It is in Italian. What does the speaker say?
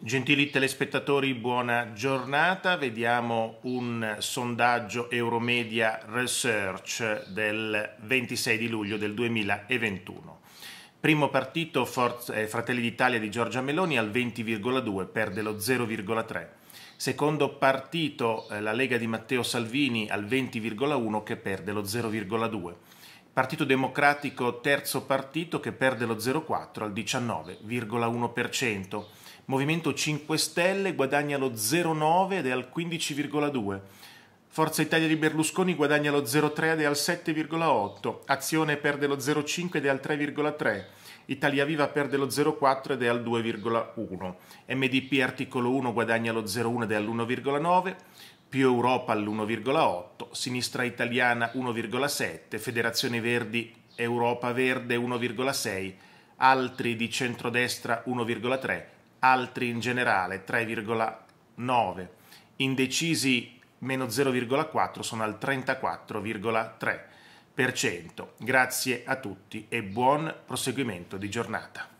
Gentili telespettatori, buona giornata. Vediamo un sondaggio Euromedia Research del 26 di luglio del 2021. Primo partito Forza, eh, Fratelli d'Italia di Giorgia Meloni al 20,2, perde lo 0,3. Secondo partito eh, la Lega di Matteo Salvini al 20,1 che perde lo 0,2. Partito Democratico terzo partito che perde lo 0,4 al 19,1%. Movimento 5 Stelle guadagna lo 0,9 ed è al 15,2. Forza Italia di Berlusconi guadagna lo 0,3 ed è al 7,8. Azione perde lo 0,5 ed è al 3,3. Italia Viva perde lo 0,4 ed è al 2,1. MDP articolo 1 guadagna lo 0,1 ed è all'1,9. Più Europa all'1,8. Sinistra Italiana 1,7. Federazione Verdi Europa Verde 1,6. Altri di centrodestra 1,3 altri in generale 3,9, indecisi meno 0,4 sono al 34,3%. Grazie a tutti e buon proseguimento di giornata.